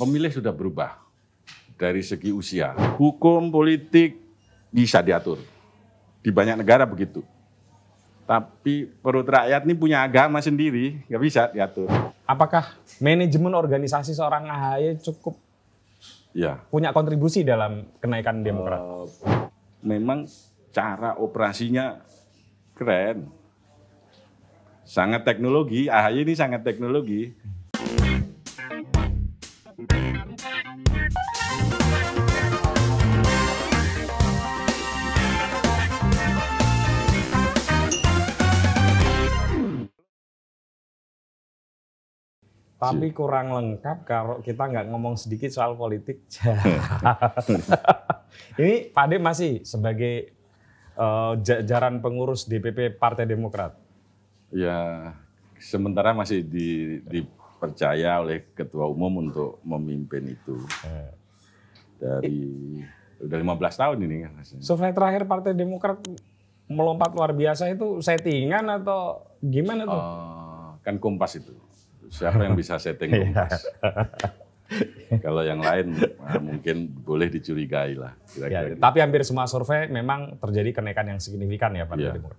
pemilih sudah berubah dari segi usia. Hukum politik bisa diatur. Di banyak negara begitu. Tapi perut rakyat ini punya agama sendiri, nggak bisa diatur. Apakah manajemen organisasi seorang AHY cukup ya. punya kontribusi dalam kenaikan Demokrat? Eh, memang cara operasinya keren. Sangat teknologi, AHY ini sangat teknologi Tapi kurang lengkap kalau kita nggak ngomong sedikit soal politik. Hmm. Ini Pak De masih sebagai uh, jajaran pengurus DPP Partai Demokrat. Ya, sementara masih di, dipercaya oleh Ketua Umum untuk memimpin itu. Hmm. Dari udah 15 tahun ini kan. Survei terakhir Partai Demokrat melompat luar biasa itu settingan atau gimana tuh? Uh, kan Kompas itu siapa yang bisa setting kompas? Iya. Kalau yang lain ah, mungkin boleh dicurigai lah. Kira -kira. Ya, gitu. tapi hampir semua survei memang terjadi kenaikan yang signifikan ya Pak ya. Timur.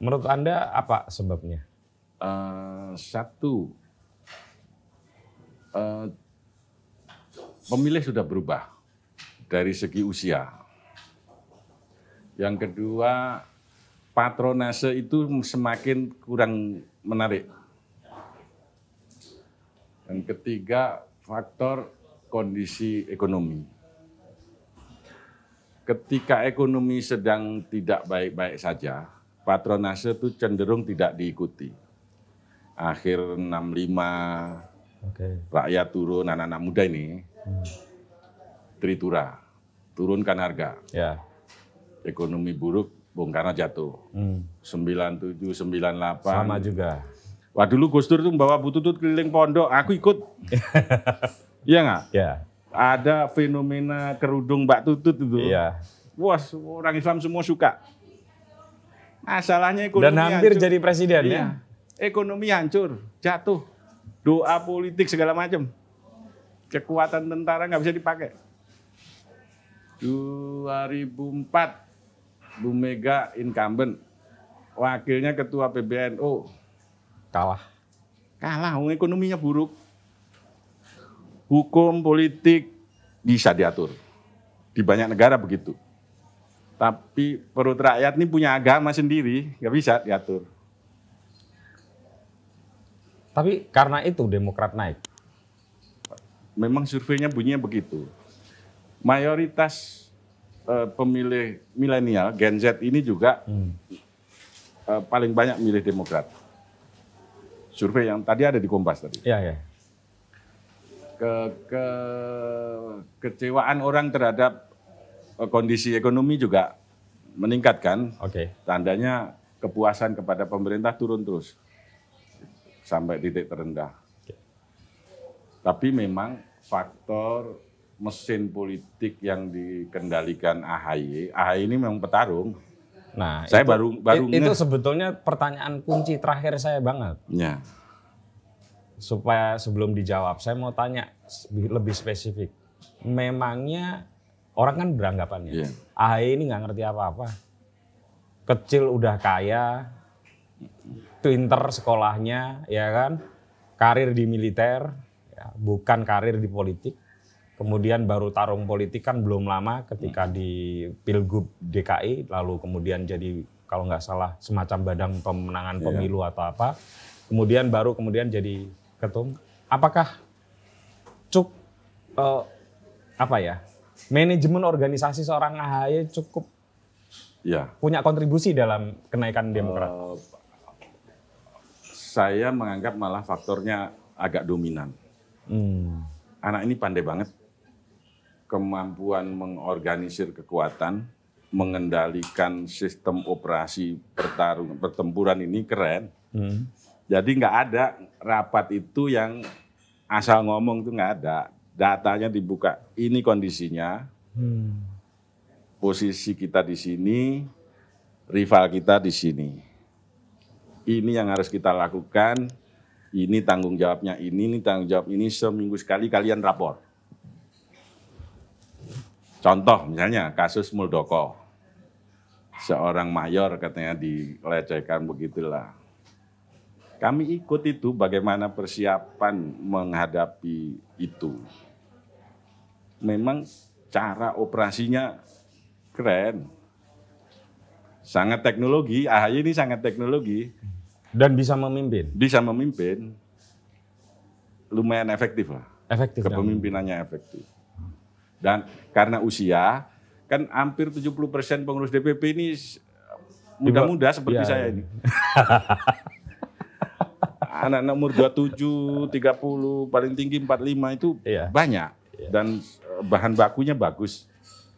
Menurut Anda apa sebabnya? Uh, satu, uh, pemilih sudah berubah dari segi usia. Yang kedua, patronase itu semakin kurang menarik dan ketiga, faktor kondisi ekonomi. Ketika ekonomi sedang tidak baik-baik saja, patronase itu cenderung tidak diikuti. Akhir 65, okay. rakyat turun, anak-anak muda ini, hmm. tritura, turunkan harga. Yeah. Ekonomi buruk, bongkarnya jatuh. Hmm. 97, 98. Sama juga. Wah dulu Gus Dur tuh bawa bututut keliling pondok, aku ikut. iya nggak? Iya. Ada fenomena kerudung Mbak Tutut itu. Iya. Wah orang Islam semua suka. Masalahnya nah, ekonomi Dan hampir hancur. jadi presiden iya. ya. Ekonomi hancur, jatuh. Doa politik segala macam. Kekuatan tentara nggak bisa dipakai. 2004 Bu Mega incumbent. Wakilnya ketua PBNU kalah. Kalah, um, ekonominya buruk. Hukum, politik bisa diatur. Di banyak negara begitu. Tapi perut rakyat ini punya agama sendiri, nggak bisa diatur. Tapi karena itu Demokrat naik. Memang surveinya bunyinya begitu. Mayoritas uh, pemilih milenial Gen Z ini juga hmm. uh, paling banyak milih Demokrat survei yang tadi ada di Kompas tadi. Ya, ya. Ke, ke kecewaan orang terhadap eh, kondisi ekonomi juga meningkat kan. Oke. Okay. Tandanya kepuasan kepada pemerintah turun terus sampai titik terendah. Okay. Tapi memang faktor mesin politik yang dikendalikan AHY, AHY ini memang petarung Nah, saya itu, baru baru itu sebetulnya pertanyaan kunci terakhir saya banget. Ya. Supaya sebelum dijawab, saya mau tanya lebih spesifik. Memangnya orang kan beranggapannya ya. AHY ini nggak ngerti apa-apa. Kecil udah kaya, twinter sekolahnya, ya kan? Karir di militer, ya, bukan karir di politik. Kemudian baru tarung politik kan belum lama ketika di Pilgub DKI lalu kemudian jadi kalau nggak salah semacam badan pemenangan iya. pemilu yeah. atau apa. Kemudian baru kemudian jadi ketum. Apakah cuk uh, apa ya? Manajemen organisasi seorang AHY cukup ya. punya kontribusi dalam kenaikan Demokrat. Uh, saya menganggap malah faktornya agak dominan. Hmm. Anak ini pandai banget kemampuan mengorganisir kekuatan, mengendalikan sistem operasi pertarungan pertempuran ini keren. Hmm. Jadi nggak ada rapat itu yang asal ngomong itu nggak ada. Datanya dibuka, ini kondisinya, hmm. posisi kita di sini, rival kita di sini. Ini yang harus kita lakukan. Ini tanggung jawabnya ini, ini tanggung jawab ini seminggu sekali kalian rapor. Contoh misalnya kasus Muldoko. Seorang mayor katanya dilecehkan begitulah. Kami ikut itu bagaimana persiapan menghadapi itu. Memang cara operasinya keren. Sangat teknologi, AHY ini sangat teknologi. Dan bisa memimpin? Bisa memimpin. Lumayan efektif lah. Efektif. Ya. Kepemimpinannya efektif. Dan karena usia, kan hampir 70% pengurus DPP ini muda-muda seperti ya. saya iya. ini. Anak-anak umur 27, 30, paling tinggi 45 itu ya. banyak. Iya. Dan eh, bahan bakunya bagus.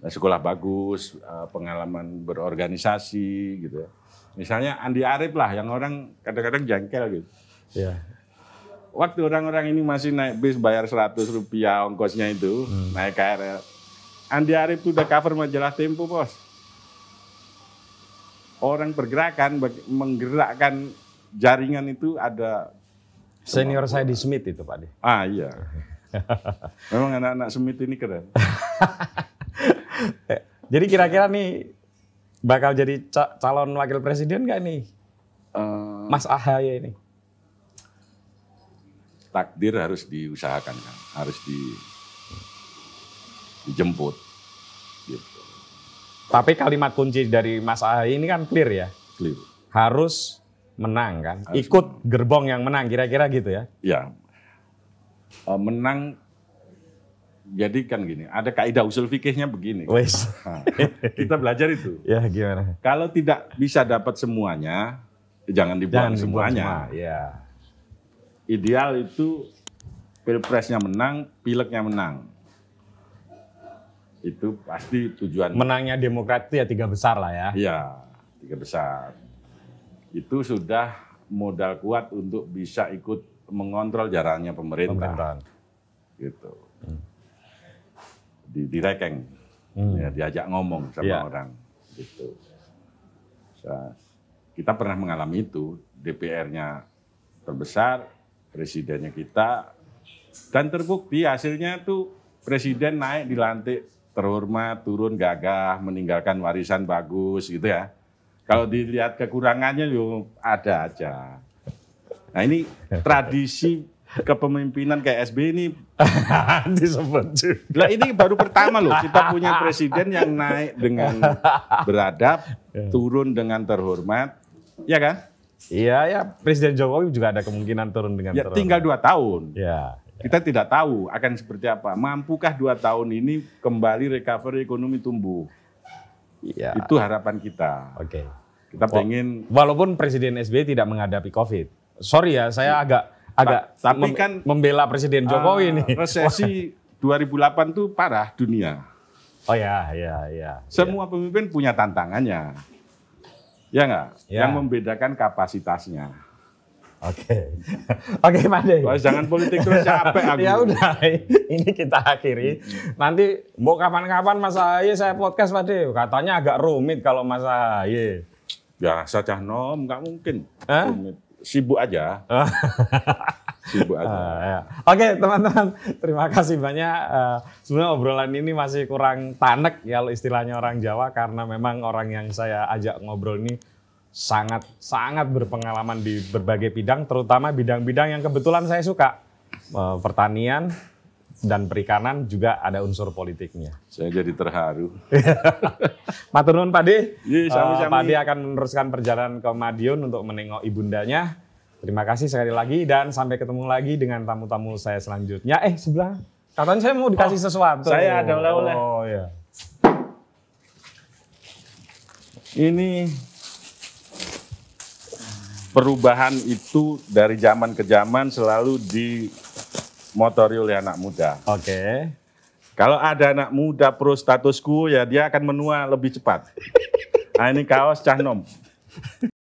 Nah, sekolah bagus, eh, pengalaman berorganisasi gitu ya. Misalnya Andi Arief lah yang orang kadang-kadang jengkel gitu. Ya waktu orang-orang ini masih naik bis bayar 100 rupiah ongkosnya itu hmm. naik KRL. Andi Arief sudah cover majalah Tempo bos. Orang pergerakan menggerakkan jaringan itu ada. Senior saya di Smith itu Pak De. Ah iya. Memang anak-anak Smith ini keren. jadi kira-kira nih bakal jadi calon wakil presiden gak nih? Eh, Mas Ahaya ini takdir harus diusahakan kan, harus di, dijemput. Gitu. Tapi kalimat kunci dari Mas Ahy ini kan clear ya? Clear. Harus menang kan, harus ikut menang. gerbong yang menang kira-kira gitu ya? Ya, e, menang jadi kan gini, ada kaidah usul fikihnya begini. Wes. Kan? kita belajar itu. Ya gimana? Kalau tidak bisa dapat semuanya, jangan dibuang jangan semuanya. semua. Ya ideal itu pilpresnya menang, pileknya menang. Itu pasti tujuan. Menangnya demokrat itu ya tiga besar lah ya. Iya, tiga besar. Itu sudah modal kuat untuk bisa ikut mengontrol jarangnya pemerintah. Pemerintahan. Gitu. Hmm. Di, direkeng, hmm. ya, diajak ngomong sama ya. orang. Gitu. Kita pernah mengalami itu, DPR-nya terbesar, presidennya kita dan terbukti hasilnya tuh presiden naik dilantik terhormat, turun gagah, meninggalkan warisan bagus gitu ya. Kalau dilihat kekurangannya yo ada aja. Nah ini tradisi kepemimpinan kayak SB ini disebut juga. Nah, ini baru pertama loh kita punya presiden yang naik dengan beradab, ya. turun dengan terhormat, ya kan? Iya, ya Presiden Jokowi juga ada kemungkinan turun dengan ya, turun. Tinggal dua tahun. Ya, ya. Kita tidak tahu akan seperti apa. Mampukah dua tahun ini kembali recovery ekonomi tumbuh? Ya. Itu harapan kita. Oke. Okay. Kita pengen. Walaupun Presiden SBY tidak menghadapi COVID. Sorry ya, saya iya. agak agak tapi mem kan membela Presiden Jokowi uh, nih. Resesi 2008 tuh parah dunia. Oh ya, ya, ya. ya. Semua ya. pemimpin punya tantangannya. Ya enggak, Ya. Yang membedakan kapasitasnya. Oke, oke Pak Jangan politik terus capek aku. ya udah, ini kita akhiri. Nanti mau kapan-kapan Mas iya saya podcast Pak Katanya agak rumit kalau Mas iya. Ya, saya nom enggak mungkin. Hah? Rumit. Sibuk aja. Uh, ya. Oke teman-teman, terima kasih banyak. Uh, sebenarnya obrolan ini masih kurang tanek ya istilahnya orang Jawa karena memang orang yang saya ajak ngobrol ini sangat sangat berpengalaman di berbagai bidang, terutama bidang-bidang yang kebetulan saya suka uh, pertanian dan perikanan juga ada unsur politiknya. Saya jadi terharu. Matur nuwun Pak De. Iya, eh, Pak De akan meneruskan perjalanan ke Madiun untuk menengok ibundanya. Terima kasih sekali lagi dan sampai ketemu lagi dengan tamu-tamu saya selanjutnya. Eh sebelah, katanya saya mau dikasih oh, sesuatu. Saya ada oleh-oleh. Oh ya. Ini perubahan itu dari zaman ke zaman selalu dimotori oleh anak muda. Oke. Okay. Kalau ada anak muda pro statusku ya dia akan menua lebih cepat. Nah ini kaos cah